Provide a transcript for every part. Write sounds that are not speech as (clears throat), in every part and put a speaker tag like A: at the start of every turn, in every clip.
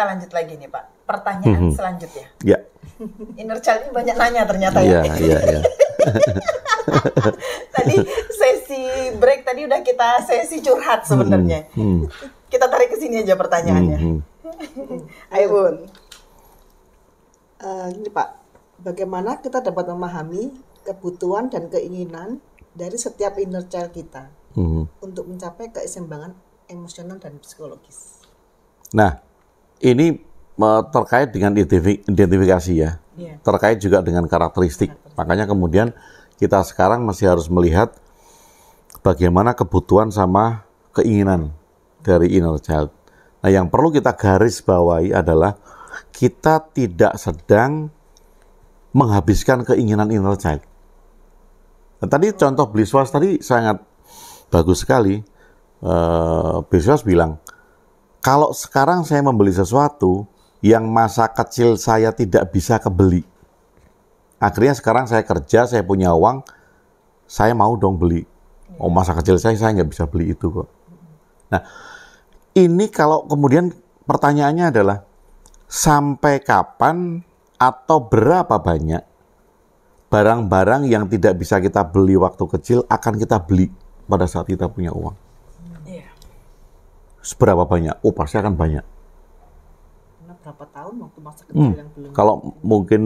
A: kita lanjut lagi nih Pak. Pertanyaan hmm. selanjutnya. Ya. Yeah. (laughs) Inner child ini banyak nanya ternyata ya. Iya, iya, iya.
B: (laughs)
A: Tadi sesi break tadi udah kita sesi curhat sebenarnya. Mm Hmm.
C: kita tarik ke sini aja pertanyaannya. Hmm. (laughs) Ayo Bun. Uh, eh, ini Pak, bagaimana kita dapat memahami kebutuhan dan keinginan dari setiap inner child kita hmm. untuk mencapai keseimbangan emosional dan psikologis?
B: Nah, ini uh, terkait dengan identifikasi ya, yeah. terkait juga dengan karakteristik. karakteristik. Makanya kemudian kita sekarang masih harus melihat bagaimana kebutuhan sama keinginan dari inner child. Nah, yang perlu kita garis bawahi adalah kita tidak sedang menghabiskan keinginan inner child. Nah, tadi contoh Bliswas tadi sangat bagus sekali. Uh, Bliswas bilang, kalau sekarang saya membeli sesuatu yang masa kecil saya tidak bisa kebeli. Akhirnya sekarang saya kerja, saya punya uang, saya mau dong beli. Oh masa kecil saya, saya nggak bisa beli itu kok. Nah, ini kalau kemudian pertanyaannya adalah, sampai kapan atau berapa banyak barang-barang yang tidak bisa kita beli waktu kecil akan kita beli pada saat kita punya uang seberapa banyak? Oh pasti akan banyak.
C: berapa tahun waktu masa kecil hmm. yang belum.
B: Kalau mungkin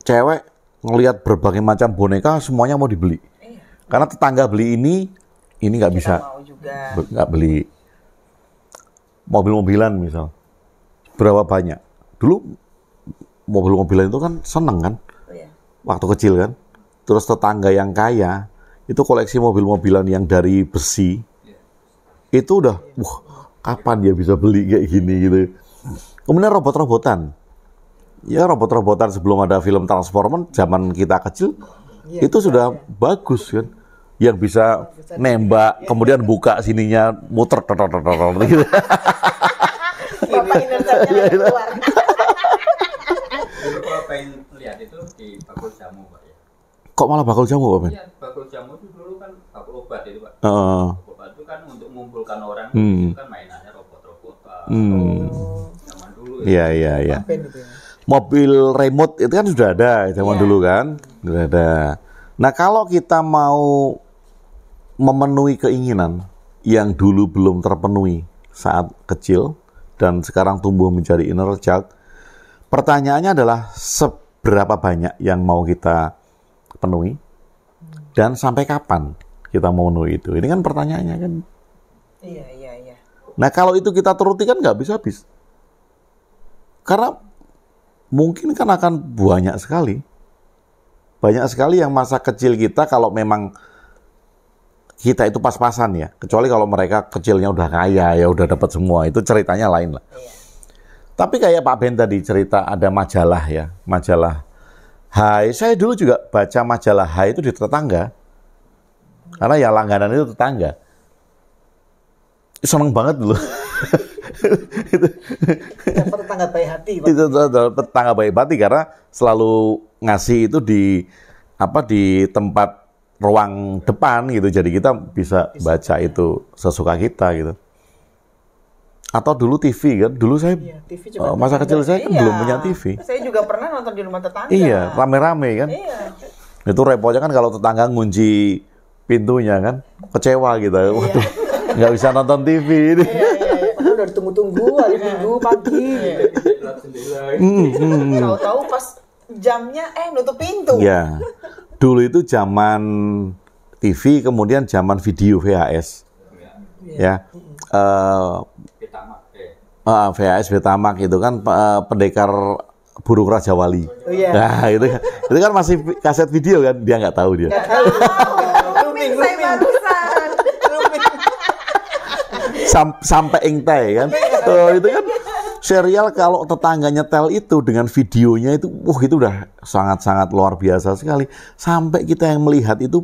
B: cewek ngelihat berbagai macam boneka semuanya mau dibeli. Eh. Karena tetangga beli ini, ini nggak bisa, nggak beli mobil-mobilan misal. Berapa banyak? Dulu mobil-mobilan itu kan seneng kan, oh, iya. waktu kecil kan. Terus tetangga yang kaya itu koleksi mobil-mobilan yang dari besi iya. itu udah, wah kapan dia bisa beli kayak gini gitu. Kemudian robot-robotan. Ya robot-robotan sebelum ada film Transformer zaman kita kecil ya, itu sudah ya. bagus kan. Yang bisa nembak, kemudian buka sininya muter gitu. Kok malah bakul jamu, Pak
C: Iya, bakul jamu itu dulu kan bakul obat itu, Pak. Uh. Obat itu kan untuk mengumpulkan orang, hmm. itu kan main Hmm. Iya iya iya. Mobil
B: remote itu kan sudah ada zaman ya. dulu kan, sudah ada. Nah kalau kita mau memenuhi keinginan yang dulu belum terpenuhi saat kecil dan sekarang tumbuh menjadi inner child, pertanyaannya adalah seberapa banyak yang mau kita penuhi dan sampai kapan kita mau menuhi itu? Ini kan pertanyaannya kan. Iya. iya. Nah kalau itu kita turuti kan nggak bisa habis. Karena mungkin kan akan banyak sekali. Banyak sekali yang masa kecil kita kalau memang kita itu pas-pasan ya. Kecuali kalau mereka kecilnya udah kaya ya udah dapat semua itu ceritanya lain lah. Iya. Tapi kayak Pak Ben tadi cerita ada majalah ya, majalah Hai. Saya dulu juga baca majalah Hai itu di tetangga. Karena ya langganan itu tetangga seneng banget loh. itu
C: tetangga baik hati.
B: Itu tetangga baik hati karena selalu ngasih itu di apa di tempat ruang depan gitu. Jadi kita bisa, baca itu sesuka kita gitu. Atau dulu TV kan, dulu saya iya, TV oh, masa kecil saya kan belum iya. punya TV.
A: Saya juga pernah nonton di rumah tetangga. Iya, rame-rame kan. Iya.
B: Itu repotnya kan kalau tetangga ngunci pintunya kan, kecewa gitu. Iya. Waduh nggak bisa nonton TV ini. Iya, iya,
C: iya. udah ditunggu-tunggu hari iya. Minggu pagi. Hmm, hmm, hmm. Tahu-tahu
A: pas jamnya eh nutup pintu. Iya.
B: Dulu itu zaman TV, kemudian zaman video VHS. Iya. Ya. Uh, eh, uh, eh. ah, VHS Betamak itu kan uh, pendekar burung Raja Wali. Oh, yeah. Nah, itu kan, itu kan masih kaset video kan, dia nggak tahu dia. Nggak
C: tahu. (laughs)
B: Sam, sampai ingtai kan. Uh, itu kan serial kalau tetangganya tel itu dengan videonya itu wah itu udah sangat-sangat luar biasa sekali. Sampai kita yang melihat itu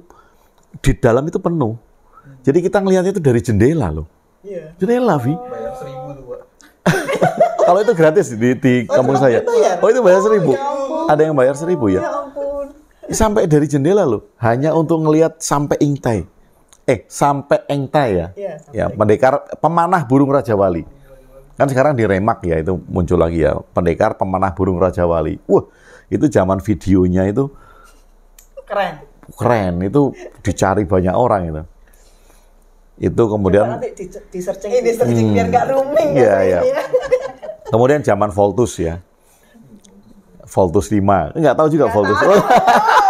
B: di dalam itu penuh. Jadi kita ngelihatnya itu dari jendela loh.
A: Iya. Jendela, Vi.
C: Oh, (laughs)
B: kalau itu gratis di, di oh, kampung saya. Oh, itu bayar oh, seribu. Oh, ya Ada yang bayar seribu ya? Ya ampun. Sampai dari jendela loh. Hanya untuk ngelihat sampai ingtai eh sampai engta ya. Iya, ya, sampai pendekar pemanah burung Raja Wali. Kan sekarang diremak ya itu muncul lagi ya, pendekar pemanah burung Raja Wali. Wah, itu zaman videonya itu keren. Keren, itu dicari banyak orang itu. Itu kemudian
C: di, searching, searching hmm, biar gak rooming iya, ya. ya. ya.
B: kemudian zaman Voltus ya. Voltus 5. Enggak tahu juga Voltus. Tahu.
C: (laughs)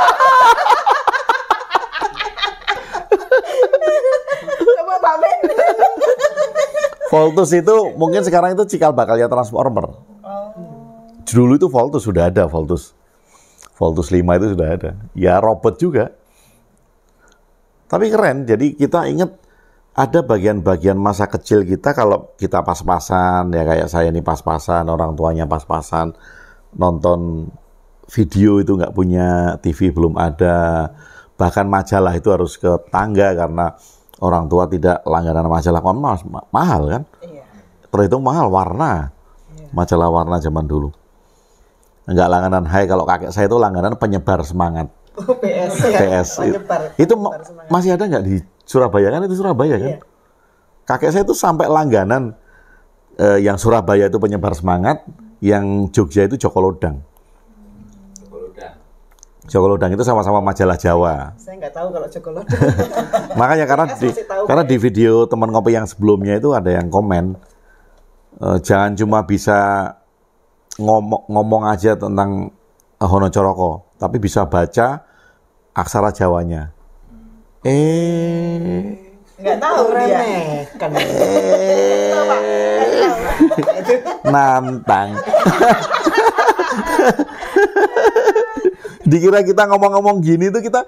A: Voltus
B: itu mungkin sekarang itu cikal bakalnya transformer. Dulu itu Voltus sudah ada Voltus. Voltus 5 itu sudah ada. Ya robot juga. Tapi keren, jadi kita ingat ada bagian-bagian masa kecil kita kalau kita pas-pasan, ya kayak saya ini pas-pasan, orang tuanya pas-pasan, nonton video itu nggak punya, TV belum ada, bahkan majalah itu harus ke tangga karena orang tua tidak langganan majalah kan ma mahal kan iya. terhitung mahal warna iya. majalah warna zaman dulu nggak langganan Hai kalau kakek saya itu langganan penyebar semangat
C: oh, PS ya. (laughs) PS penyebar,
B: itu penyebar masih ada nggak di Surabaya kan itu Surabaya kan iya. kakek saya itu sampai langganan eh, yang Surabaya itu penyebar semangat yang Jogja itu Joko Lodang Joko Lodang itu sama-sama majalah Jawa.
C: Saya nggak tahu kalau Joko Lodang. (laughs) Makanya karena di, karena
B: di gitu. video teman ngopi yang sebelumnya itu ada yang komen e, jangan cuma bisa ngomong ngomong aja tentang eh, Hono Coroko, tapi bisa baca aksara Jawanya.
C: Hmm. Eh nggak
A: tahu dia. Kan.
C: Nantang. (laughs)
B: dikira kita ngomong-ngomong gini tuh kita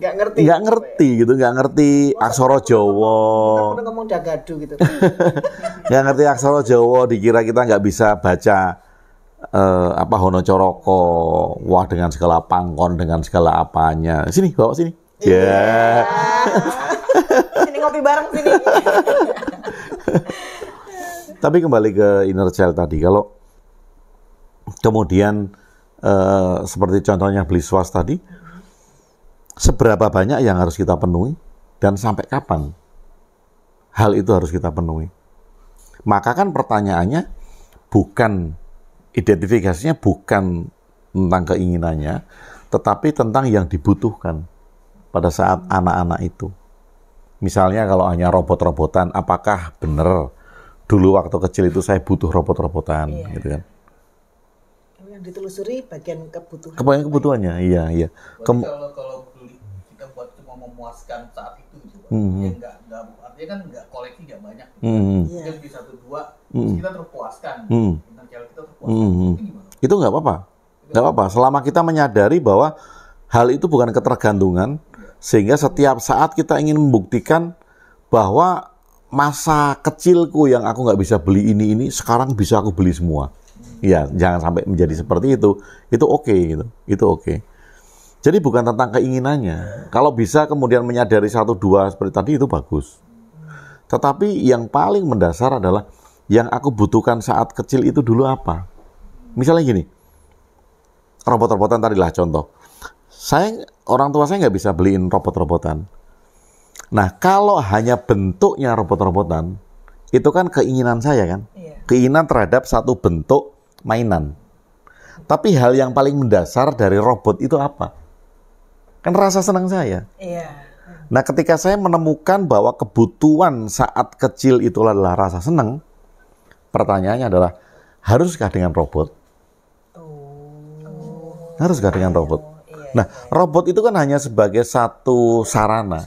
B: nggak ngerti nggak ngerti ya? gitu nggak ngerti oh, aksara Jawa ngomong,
C: ngomong dagadu gitu
B: (laughs) nggak ngerti aksara Jawa dikira kita nggak bisa baca eh, apa Hono Coroko wah dengan segala pangkon dengan segala apanya sini bawa sini ya yeah. yeah.
A: sini ngopi bareng sini
B: (laughs) tapi kembali ke inner child tadi kalau kemudian Eh, seperti contohnya beli swas tadi, seberapa banyak yang harus kita penuhi dan sampai kapan hal itu harus kita penuhi. Maka kan pertanyaannya bukan identifikasinya bukan tentang keinginannya, tetapi tentang yang dibutuhkan pada saat anak-anak itu. Misalnya kalau hanya robot-robotan, apakah benar dulu waktu kecil itu saya butuh robot-robotan iya. gitu kan?
C: ditelusuri bagian kebutuhan.
B: Kebanyakan kebutuhannya, iya iya. kalau
C: kalau kita buat cuma memuaskan saat itu, juga gitu, mm -hmm. ya nggak nggak artinya kan nggak koleksi nggak banyak. Mm -hmm. Kan yeah. satu dua, mm -hmm. Iya. hmm, hmm. kita terpuaskan. Mm -hmm. kita terpuaskan. Mm -hmm.
B: Itu nggak apa-apa, nggak apa-apa. Selama kita menyadari bahwa hal itu bukan ketergantungan, iya. sehingga setiap saat kita ingin membuktikan bahwa masa kecilku yang aku nggak bisa beli ini ini sekarang bisa aku beli semua ya jangan sampai menjadi seperti itu itu oke okay, gitu itu oke okay. jadi bukan tentang keinginannya kalau bisa kemudian menyadari satu dua seperti tadi itu bagus tetapi yang paling mendasar adalah yang aku butuhkan saat kecil itu dulu apa? Misalnya gini, robot-robotan tadi lah contoh. Saya orang tua saya nggak bisa beliin robot-robotan. Nah kalau hanya bentuknya robot-robotan, itu kan keinginan saya kan, iya. keinginan terhadap satu bentuk mainan. Tapi hal yang paling mendasar dari robot itu apa? Kan rasa senang saya. Iya. Nah, ketika saya menemukan bahwa kebutuhan saat kecil itulah adalah rasa senang, pertanyaannya adalah haruskah dengan robot? Oh. Haruskah dengan robot? Iya, nah, iya. robot itu kan hanya sebagai satu sarana, ya.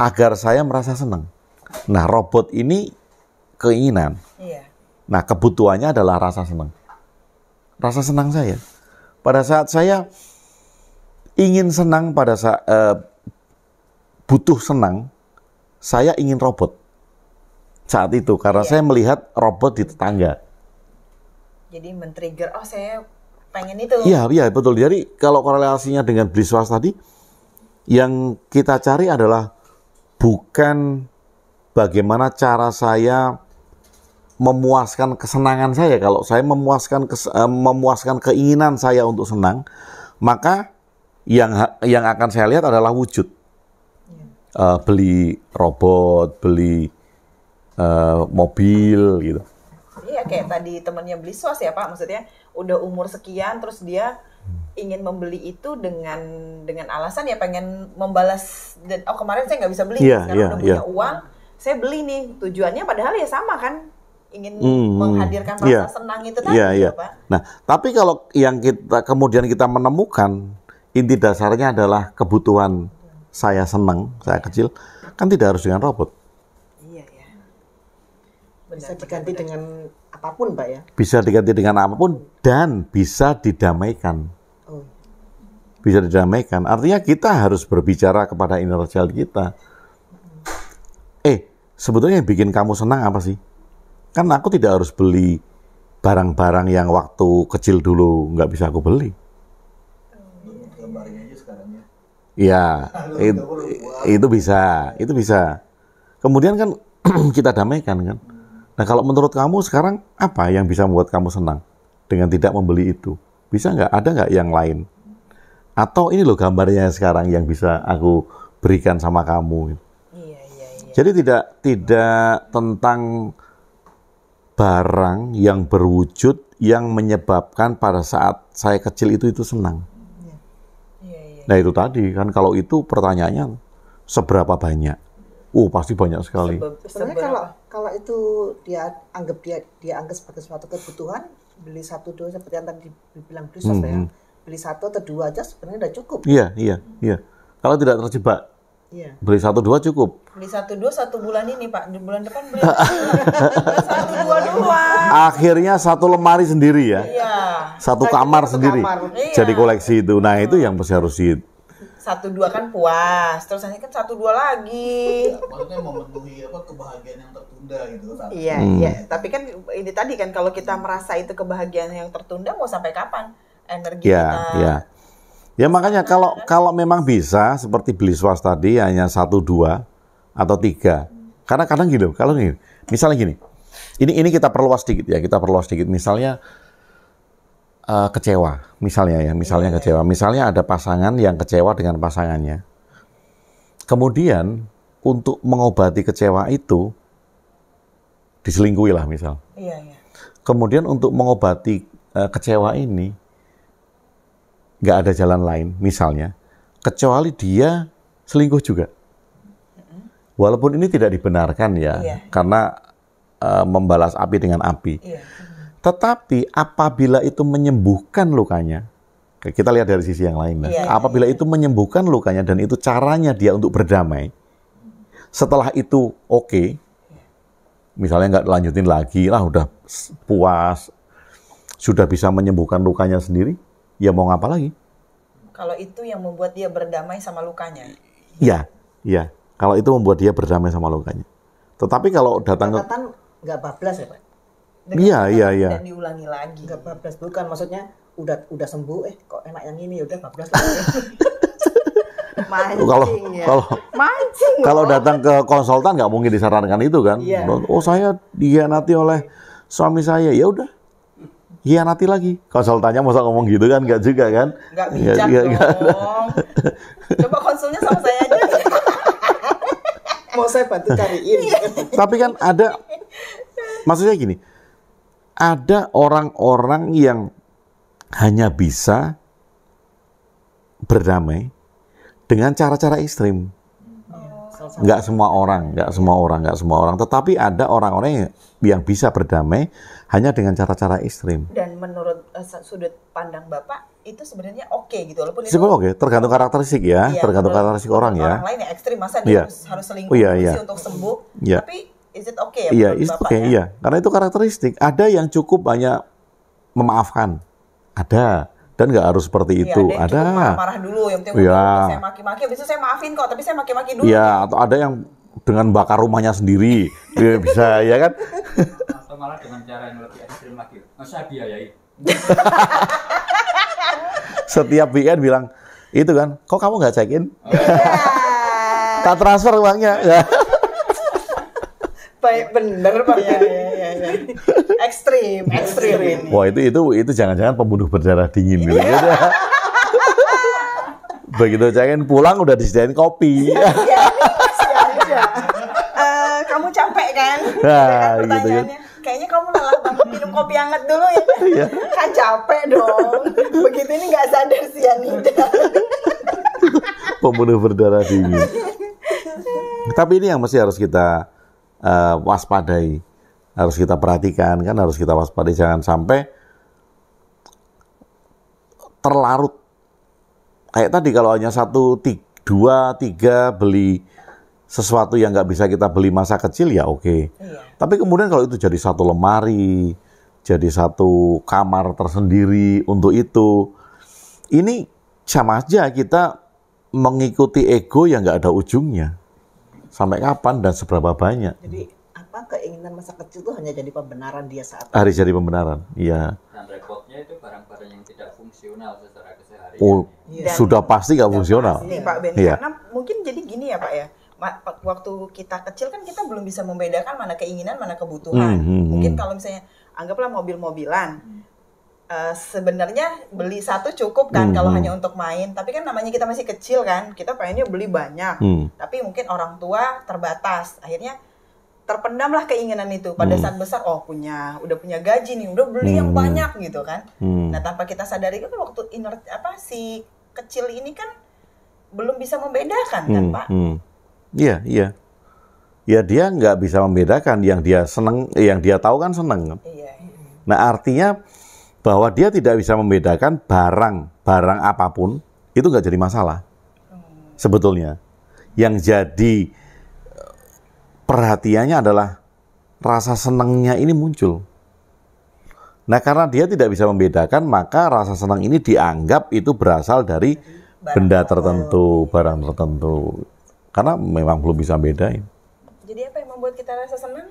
B: agar saya merasa senang. Nah, robot ini keinginan. Iya. Nah, kebutuhannya adalah rasa senang. Rasa senang saya. Pada saat saya ingin senang pada saat uh, eh, butuh senang, saya ingin robot saat itu karena iya. saya melihat robot di tetangga.
A: Jadi men-trigger, oh saya pengen itu.
B: Iya, iya betul. Jadi kalau korelasinya dengan beli tadi, yang kita cari adalah bukan bagaimana cara saya memuaskan kesenangan saya, kalau saya memuaskan kes, uh, memuaskan keinginan saya untuk senang, maka yang yang akan saya lihat adalah wujud. Uh, beli robot, beli uh, mobil gitu.
A: Iya kayak tadi temennya beli swas ya Pak, maksudnya udah umur sekian terus dia ingin membeli itu dengan dengan alasan ya pengen membalas dan oh kemarin saya nggak bisa beli yeah, sekarang yeah, udah yeah. punya uang saya beli nih tujuannya padahal ya sama kan
C: ingin hmm, menghadirkan iya. rasa yeah. senang itu tadi, yeah, gitu, yeah. Pak.
B: Nah, tapi kalau yang kita kemudian kita menemukan inti dasarnya adalah kebutuhan hmm. saya senang, saya iya. kecil, kan tidak harus dengan robot.
C: Iya ya. Yeah. bisa diganti benar. dengan apapun, Pak ya.
B: Bisa diganti dengan apapun dan bisa didamaikan. Oh. Bisa didamaikan. Artinya kita harus berbicara kepada inner child kita. Eh, sebetulnya yang bikin kamu senang apa sih? Kan aku tidak harus beli barang-barang yang waktu kecil dulu nggak bisa aku beli. Ya. Iya, it, itu bisa, itu bisa. Kemudian kan (clears throat) kita damaikan kan. Nah kalau menurut kamu sekarang apa yang bisa membuat kamu senang dengan tidak membeli itu? Bisa nggak? Ada nggak yang lain? Atau ini loh gambarnya sekarang yang bisa aku berikan sama kamu. Iya, iya, iya. Jadi tidak tidak tentang barang yang berwujud yang menyebabkan pada saat saya kecil itu itu senang. Iya. Iya, iya. nah itu tadi kan kalau itu pertanyaannya seberapa banyak? Oh pasti banyak sekali.
C: sebenarnya kalau kalau itu dia anggap dia dia anggap sebagai suatu kebutuhan beli satu dua seperti yang tadi dibilang ya. hmm, hmm. beli satu atau dua aja sebenarnya udah cukup. Iya
B: iya iya. Kalau tidak terjebak Iya. Beli satu dua cukup.
C: Beli satu dua satu bulan ini pak, di bulan depan beli (laughs) satu
A: dua dua.
B: Akhirnya satu lemari sendiri ya. Iya. Satu Kaya kamar sendiri. Kamar. Iya. Jadi koleksi itu. Nah itu yang mesti harus di
A: satu dua kan puas, terus nanti kan satu dua lagi. Ya, maksudnya memenuhi apa kebahagiaan yang tertunda gitu kan? Iya hmm. Iya. tapi kan ini tadi kan kalau kita merasa itu kebahagiaan yang tertunda mau sampai kapan energi ya, kita? Iya
B: Ya makanya kalau kalau memang bisa seperti beli swas tadi hanya satu dua atau tiga. Karena kadang gitu kalau gini, misalnya gini, ini ini kita perluas sedikit ya, kita perluas sedikit. Misalnya uh, kecewa, misalnya ya, misalnya iya, iya. kecewa, misalnya ada pasangan yang kecewa dengan pasangannya. Kemudian untuk mengobati kecewa itu diselingkuhi lah misal. Iya, Kemudian untuk mengobati uh, kecewa ini nggak ada jalan lain misalnya kecuali dia selingkuh juga walaupun ini tidak dibenarkan ya iya. karena uh, membalas api dengan api Iya. tetapi apabila itu menyembuhkan lukanya kita lihat dari sisi yang lain lah. Iya, iya, apabila iya. itu menyembuhkan lukanya dan itu caranya dia untuk berdamai setelah itu oke okay, misalnya nggak lanjutin lagi lah udah puas sudah bisa menyembuhkan lukanya sendiri ya mau ngapa lagi?
A: Kalau itu yang membuat dia berdamai sama lukanya.
B: Iya, iya. Kalau itu membuat dia berdamai sama lukanya. Tetapi kalau datang ke
C: Catatan nggak bablas ya Pak? Iya, iya, iya. Dan iya. diulangi lagi. Nggak bablas. Bukan, maksudnya udah udah sembuh, eh kok enak yang ini, ya udah bablas lagi. (laughs) mancing kalau ya. kalau mancing kalau datang
B: ke konsultan nggak mungkin disarankan itu kan yeah. oh saya dihianati oleh suami saya ya udah hianati lagi. Konsultannya masa ngomong gitu kan? Enggak juga kan? Enggak iya, bijak ya, dong. Kan?
A: Coba konsulnya sama saya aja.
C: Mau saya bantu cariin. Iya. Tapi kan ada,
B: maksudnya gini, ada orang-orang yang hanya bisa berdamai dengan cara-cara ekstrim nggak semua orang, nggak semua orang, nggak semua orang. Tetapi ada orang-orang yang, bisa berdamai hanya dengan cara-cara ekstrim.
A: Dan menurut uh, sudut pandang bapak itu sebenarnya oke okay, gitu, walaupun sebenarnya oke. Okay.
B: Tergantung karakteristik ya, iya, tergantung karakteristik orang, orang ya. Orang lain
A: yang ekstrim masa dia yeah. harus, harus selingkuh oh, iya, iya. untuk sembuh. Yeah. Tapi is it okay ya Iya, is oke. Okay, ya? iya,
B: karena itu karakteristik. Ada yang cukup banyak memaafkan, ada dan nggak harus seperti iya, itu. ada. Yang ada. Marah marah
A: dulu, yang penting ya. saya maki-maki, Bisa saya maafin kok, tapi saya maki-maki dulu. Iya, kan?
B: atau ada yang dengan bakar rumahnya sendiri, dia (laughs) bisa, ya kan?
C: Atau malah dengan cara yang lebih ekstrim lagi, nggak masa biayai? (laughs)
B: Setiap weekend bilang, itu kan, kok kamu nggak cekin? in? Oh,
C: (laughs) tak transfer uangnya baik ya, bener pak ya, ya, ya, ya. ekstrim ekstrim ini.
B: wah itu itu itu jangan-jangan pembunuh berdarah dingin gitu ya. iya. (laughs) begitu jangan pulang udah disediain kopi ya,
A: ya, uh, kamu capek kan
B: nah, kan gitu gitu.
A: kayaknya kamu lelah banget minum kopi hangat dulu ya kan ya. kan capek dong begitu ini nggak sadar Anita.
B: pembunuh berdarah dingin tapi ini yang masih harus kita uh, waspadai, harus kita perhatikan kan, harus kita waspadai jangan sampai terlarut. Kayak tadi kalau hanya satu, tiga, dua, tiga beli sesuatu yang nggak bisa kita beli masa kecil ya oke. Okay. Iya. Tapi kemudian kalau itu jadi satu lemari, jadi satu kamar tersendiri untuk itu, ini sama aja kita mengikuti ego yang nggak ada ujungnya sampai kapan dan seberapa banyak.
C: Jadi apa keinginan masa kecil itu hanya jadi pembenaran dia saat hari
B: jadi pembenaran, iya.
C: Dan rekodnya itu barang-barang yang tidak fungsional
A: secara keseharian. Oh,
B: iya. dan sudah pasti nggak fungsional. Pasti, Pak Ben, ya. karena
A: mungkin jadi gini ya Pak ya waktu kita kecil kan kita belum bisa membedakan mana keinginan mana kebutuhan. Hmm, -hmm. hmm. Mungkin kalau misalnya anggaplah mobil-mobilan, hmm uh, sebenarnya beli satu cukup kan hmm. kalau hanya untuk main tapi kan namanya kita masih kecil kan kita pengennya beli banyak hmm. tapi mungkin orang tua terbatas akhirnya terpendamlah keinginan itu pada hmm. saat besar oh punya udah punya gaji nih udah beli hmm. yang banyak gitu kan hmm. nah tanpa kita sadari kan waktu inner apa si kecil ini kan belum bisa membedakan kan, hmm. kan pak
C: hmm.
B: iya hmm. iya ya dia nggak bisa membedakan yang dia seneng yang dia tahu kan seneng Iya. iya. nah artinya bahwa dia tidak bisa membedakan barang-barang apapun itu nggak jadi masalah sebetulnya. Yang jadi eh, perhatiannya adalah rasa senangnya ini muncul. Nah karena dia tidak bisa membedakan maka rasa senang ini dianggap itu berasal dari benda tertentu, barang tertentu. Karena memang belum bisa bedain.
A: Jadi apa yang membuat kita rasa senang?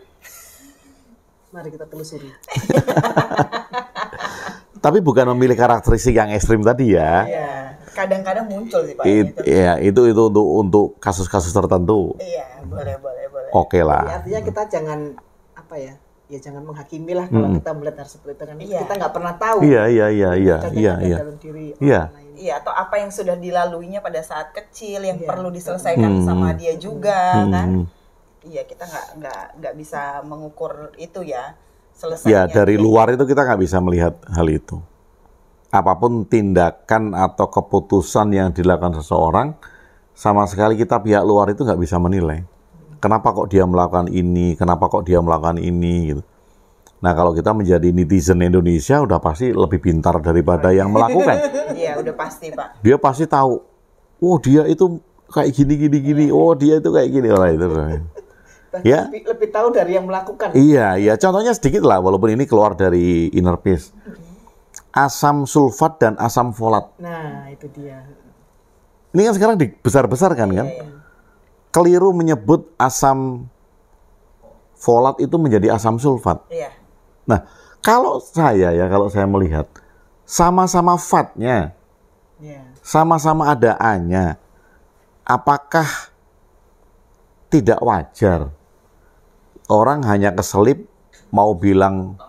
A: Mari kita telusuri. (laughs)
B: Tapi bukan memilih karakteristik yang ekstrim tadi ya.
C: Iya. Kadang-kadang muncul sih Pak. It,
B: ya, Iya, itu itu untuk untuk kasus-kasus tertentu.
C: Iya, boleh boleh boleh. Oke okay lah. Jadi artinya kita jangan apa ya? Ya jangan menghakimi lah kalau hmm. kita melihat hal seperti itu kan iya. kita nggak pernah tahu. Iya iya iya iya iya iya.
B: Dalam diri iya.
A: Iya atau apa yang sudah dilaluinya pada saat kecil yang iya. perlu diselesaikan hmm. sama dia juga kan? hmm. kan. Iya kita nggak nggak nggak bisa mengukur itu ya
C: selesai.
B: Ya dari luar itu kita nggak bisa melihat hal itu. Apapun tindakan atau keputusan yang dilakukan seseorang, sama sekali kita pihak luar itu nggak bisa menilai. Kenapa kok dia melakukan ini? Kenapa kok dia melakukan ini? Gitu. Nah kalau kita menjadi netizen Indonesia udah pasti lebih pintar daripada yang melakukan. (laughs)
C: Iya udah pasti pak.
B: Dia pasti tahu. Oh dia itu kayak gini gini gini. Iya. Oh dia itu kayak gini orang nah, itu
C: ya lebih, tahu dari yang melakukan iya
B: iya contohnya sedikit lah walaupun ini keluar dari inner peace mm-hmm. asam sulfat dan asam folat
C: nah itu dia
B: ini kan sekarang dibesar-besarkan iya, kan iya. keliru menyebut asam folat itu menjadi asam sulfat iya. nah kalau saya ya kalau saya melihat sama-sama fatnya iya. sama-sama ada a-nya apakah tidak wajar orang hanya keselip mau bilang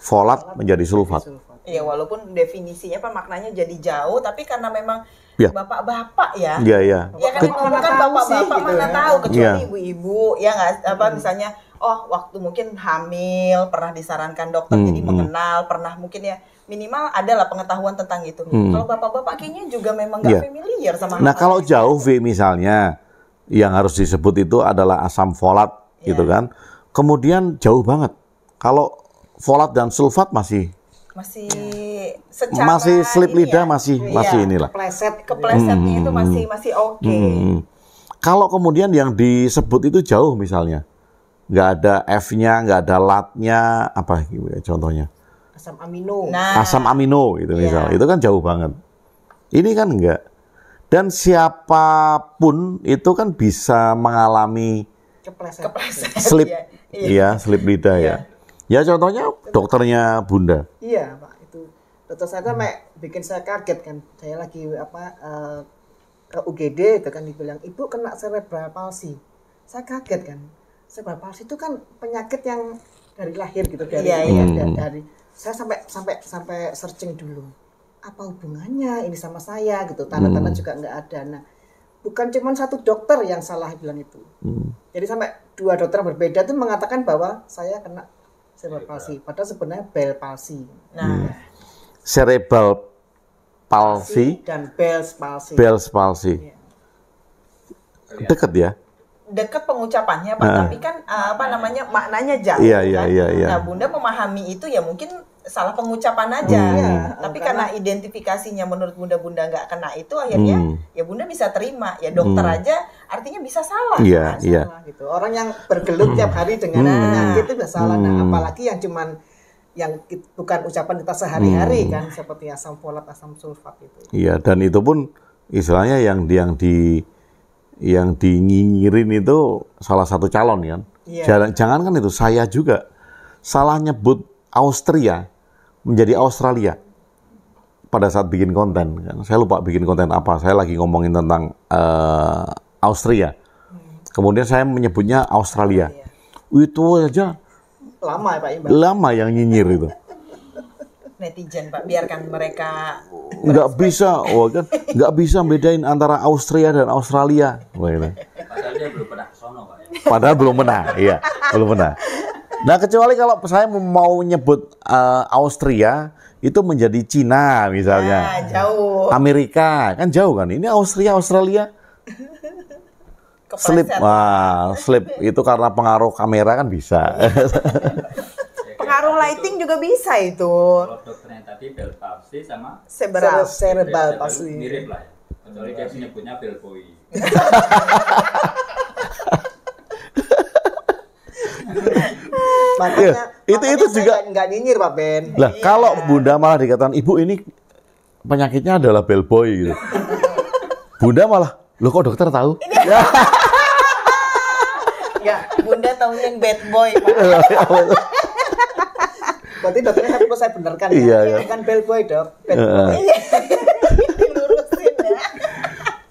B: folat menjadi sulfat.
A: Iya, walaupun definisinya apa maknanya jadi jauh, tapi karena memang ya. bapak-bapak ya. Iya, iya. Ya kan kalau kan bapak-bapak gitu mana ya. tahu kecuali iya. ibu-ibu ya nggak apa hmm. misalnya oh waktu mungkin hamil pernah disarankan dokter hmm. jadi hmm. mengenal pernah mungkin ya minimal adalah pengetahuan tentang itu. Hmm. Kalau
C: bapak-bapak kayaknya juga memang nggak ya. familiar sama Nah,
B: kalau jauh V misalnya yang harus disebut itu adalah asam folat ya. gitu kan Kemudian jauh banget. Kalau folat dan sulfat masih
A: masih secara masih slip lidah ya, masih iya, masih inilah kepleset keplesetnya hmm, itu masih masih oke. Okay.
B: Hmm. Kalau kemudian yang disebut itu jauh misalnya nggak ada F-nya, nggak ada lat-nya apa gitu ya contohnya?
C: Asam amino. Nah, asam
B: amino itu yeah. misalnya, itu kan jauh banget. Ini kan enggak. Dan siapapun itu kan bisa mengalami
C: kepleset. (laughs) Slip. Iya, iya. iya, slip lidah
B: ya. iya. ya. Ya contohnya dokternya Bunda.
C: Iya, Pak, itu. Dokter saya kan hmm. bikin saya kaget kan. Saya lagi apa uh, ke UGD itu kan dibilang ibu kena cerebral palsy. Saya kaget kan. Cerebral palsy itu kan penyakit yang dari lahir gitu dari iya, iya. dari, hmm. dari saya sampai sampai sampai searching dulu apa hubungannya ini sama saya gitu tanda-tanda hmm. juga nggak ada nah bukan cuma satu dokter yang salah bilang itu. Hmm. Jadi sampai dua dokter berbeda itu mengatakan bahwa saya kena cerebral palsy, padahal sebenarnya bel palsi. Nah,
B: hmm. cerebral palsy
C: dan bel palsi. Bel
B: palsi. Iya. Yeah. Dekat ya?
A: Dekat pengucapannya, Pak, nah. tapi kan ah, apa namanya maknanya jauh. iya, iya, kan? iya, iya. Nah, Bunda memahami itu ya mungkin salah pengucapan aja. Hmm. Iya, iya, tapi karena, karena identifikasinya menurut bunda-bunda nggak kena itu akhirnya hmm. ya bunda bisa terima. Ya dokter hmm. aja artinya bisa salah. Iya, yeah, iya. Yeah.
C: gitu. Orang yang hmm. bergelut hmm. tiap hari dengan hmm. penyakit itu udah salah. Nah, hmm. Nah, apalagi yang cuman yang bukan ucapan kita sehari-hari hmm. kan seperti asam folat, asam sulfat itu.
B: Iya, dan itu pun istilahnya yang yang di yang dinyinyirin itu salah satu calon kan. Ya? Jangan, jangan kan itu saya juga salah nyebut Austria menjadi Australia pada saat bikin konten. Saya lupa bikin konten apa. Saya lagi ngomongin tentang uh, Austria. Hmm. Kemudian saya menyebutnya Australia. Itu aja
C: lama ya Pak Imbang. Lama
B: yang nyinyir itu.
A: (laughs) Netizen Pak, biarkan mereka
B: nggak bisa, wah oh, kan nggak bisa bedain antara Austria dan Australia.
C: Padahal dia belum pernah ya. Padahal belum pernah, iya, belum pernah.
B: Nah, kecuali kalau saya mau nyebut uh, Austria itu menjadi Cina misalnya.
A: Nah, jauh.
B: Amerika kan jauh kan. Ini Austria, Australia. slip, wah, slip itu karena pengaruh kamera kan bisa. (laughs)
A: pengaruh lighting juga bisa itu.
C: Dokternya (laughs) (laughs) makanya,
B: ya, itu itu juga
C: nggak nyinyir Pak Ben.
B: Lah iya. kalau Bunda malah dikatakan ibu ini penyakitnya adalah bellboy gitu. (laughs) Bunda malah lo kok dokter tahu?
C: ya. ya, Bunda tahu yang bad boy. (laughs) Iya, iya, Berarti dokternya harus kan saya benarkan ya. Iya, iya. Bukan bellboy dok, bad boy. Ya.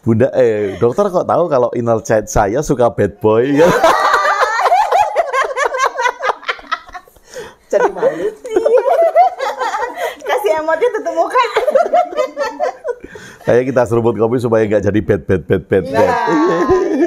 B: Bunda, eh dokter kok tahu kalau inner child saya suka bad boy? Ya? Kayaknya kita serbuk kopi supaya nggak jadi bed bed bed bed bed. Nah.